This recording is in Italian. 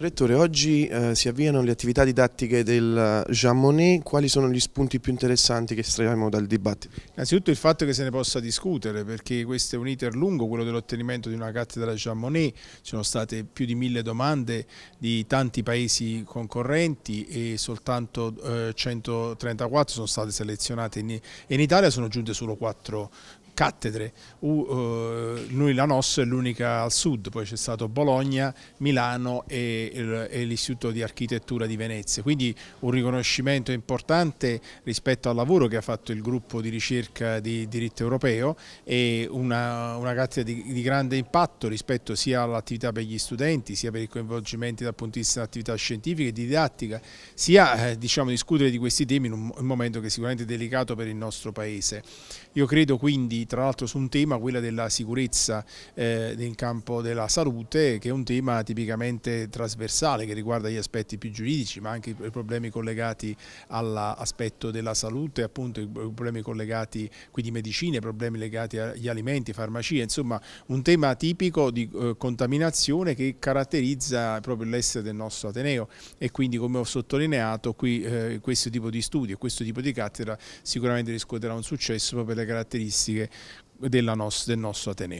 Rettore, oggi eh, si avviano le attività didattiche del eh, Jean Monnet, quali sono gli spunti più interessanti che estraiamo dal dibattito? Innanzitutto il fatto che se ne possa discutere, perché questo è un iter lungo, quello dell'ottenimento di una cattedra Jean Monnet, ci sono state più di mille domande di tanti paesi concorrenti e soltanto eh, 134 sono state selezionate in, in Italia sono giunte solo 4 cattedre. Uh, noi la nostra è l'unica al sud, poi c'è stato Bologna, Milano e, e l'Istituto di Architettura di Venezia. Quindi un riconoscimento importante rispetto al lavoro che ha fatto il gruppo di ricerca di diritto europeo e una, una cattedra di, di grande impatto rispetto sia all'attività per gli studenti, sia per il coinvolgimento dal punto di vista dell'attività scientifica e didattica, sia eh, diciamo, discutere di questi temi in un, in un momento che è sicuramente delicato per il nostro Paese. Io credo quindi tra l'altro su un tema, quella della sicurezza eh, nel campo della salute, che è un tema tipicamente trasversale che riguarda gli aspetti più giuridici, ma anche i problemi collegati all'aspetto della salute, appunto i problemi collegati qui di medicina, i problemi legati agli alimenti, farmacia, insomma un tema tipico di eh, contaminazione che caratterizza proprio l'essere del nostro Ateneo e quindi come ho sottolineato qui eh, questo tipo di studio, questo tipo di cattedra sicuramente riscuoterà un successo proprio per le caratteristiche del nostro Ateneo.